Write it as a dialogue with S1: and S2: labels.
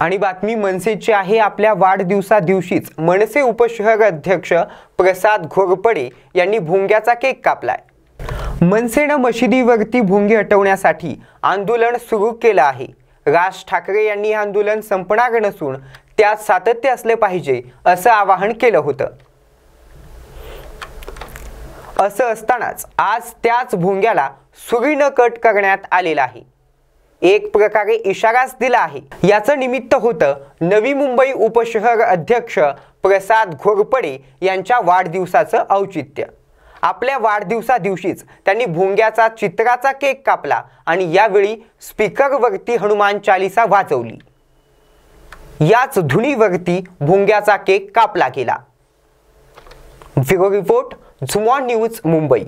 S1: आणि बातमी मनसेची आहे आपल्या वाढदिवसा दिवशीच मनसे उपशहर अध्यक्ष प्रसाद घोरपडे यांनी भोंग्याचा केक कापलाय मनसेनं मशिदीवरती भोंगे हटवण्यासाठी आंदोलन सुरू केलं आहे राज ठाकरे यांनी हे आंदोलन संपणार नसून त्यात सातत्य असले पाहिजे असं आवाहन केलं होतं असं असतानाच आज त्याच भोंग्याला सुरीनं कट करण्यात आलेला आहे एक प्रकारे इशाराच दिला आहे याचं निमित्त होतं नवी मुंबई उपशहर अध्यक्ष प्रसाद घोरपडे यांच्या वाढदिवसाचं औचित्य आपल्या वाढदिवसा दिवशीच त्यांनी भोंग्याचा चित्राचा केक कापला आणि यावेळी स्पीकरवरती हनुमान चालिसा वाचवली याच धुनीवरती भोंग्याचा केक कापला गेला रिपोर्ट झुमॉन न्यूज मुंबई